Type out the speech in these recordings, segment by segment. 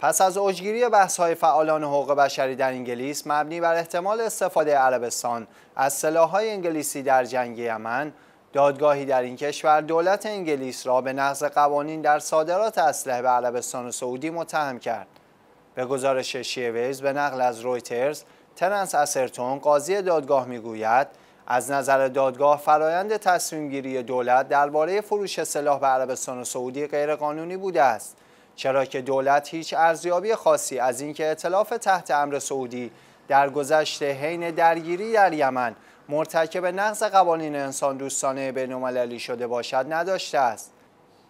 پس از اوجگیری های فعالان حقوق بشری در انگلیس مبنی بر احتمال استفاده عربستان از سلاح‌های انگلیسی در جنگ یمن، دادگاهی در این کشور دولت انگلیس را به نقض قوانین در صادرات اسلحه به عربستان و سعودی متهم کرد. به گزارش شیویز به نقل از رویترز، ترنس اسرتون قاضی دادگاه میگوید از نظر دادگاه فرایند تصمیمگیری دولت درباره فروش سلاح به عربستان و سعودی غیرقانونی بوده است. چرا که دولت هیچ ارزیابی خاصی از اینکه اطلاف تحت امر سعودی در گذشته حین درگیری در یمن مرتکب نقض قوانین انسان دوستانه بین شده باشد نداشته است.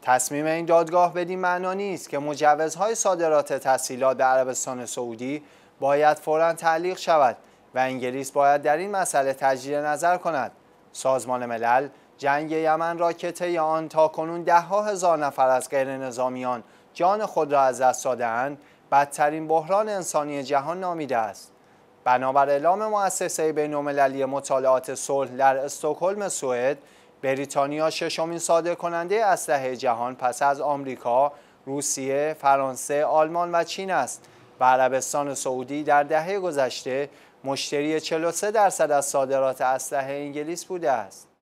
تصمیم این دادگاه بدین معنا نیست که مجوزهای صادرات تحصیلات به عربستان سعودی باید فورا تعلیق شود و انگلیس باید در این مسئله تجدید نظر کند. سازمان ملل جنگ یمن را که طی آن تا کنون ده ها هزار نفر از غیر نظامیان جان خود را از دست دادهاند بدترین بحران انسانی جهان نامیده است بنابر اعلام مؤسسه بینالمللی مطالعات صلح در استکهلم سوئد بریتانیا ششمین ساده کننده اسلحه جهان پس از آمریکا، روسیه، فرانسه، آلمان و چین است و عربستان سعودی در دهه گذشته مشتری 43 درصد از صادرات اسلحه انگلیس بوده است.